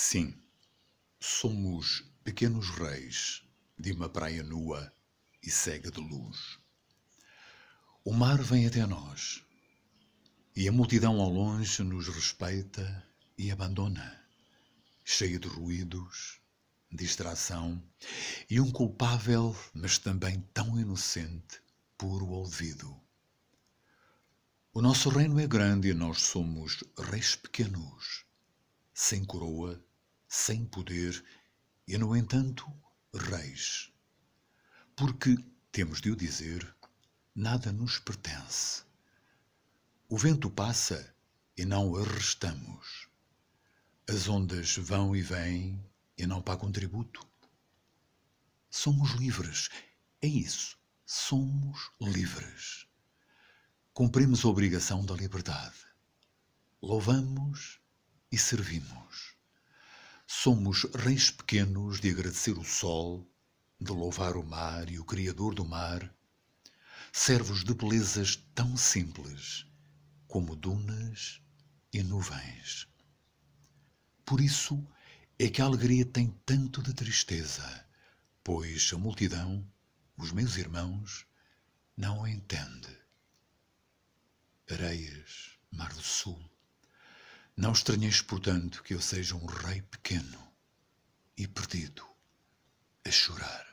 Sim, somos pequenos reis de uma praia nua e cega de luz. O mar vem até nós e a multidão ao longe nos respeita e abandona, cheia de ruídos, distração e um culpável, mas também tão inocente, puro ouvido. O nosso reino é grande e nós somos reis pequenos, sem coroa sem poder e, no entanto, reis. Porque, temos de o dizer, nada nos pertence. O vento passa e não arrestamos. As ondas vão e vêm e não pagam tributo. Somos livres. É isso. Somos livres. Cumprimos a obrigação da liberdade. Louvamos e servimos. Somos reis pequenos de agradecer o sol, de louvar o mar e o Criador do mar, servos de belezas tão simples como dunas e nuvens. Por isso é que a alegria tem tanto de tristeza, pois a multidão, os meus irmãos, não a entende. Areias, Mar do Sul, não estranheis, portanto, que eu seja um rei pequeno e perdido a chorar.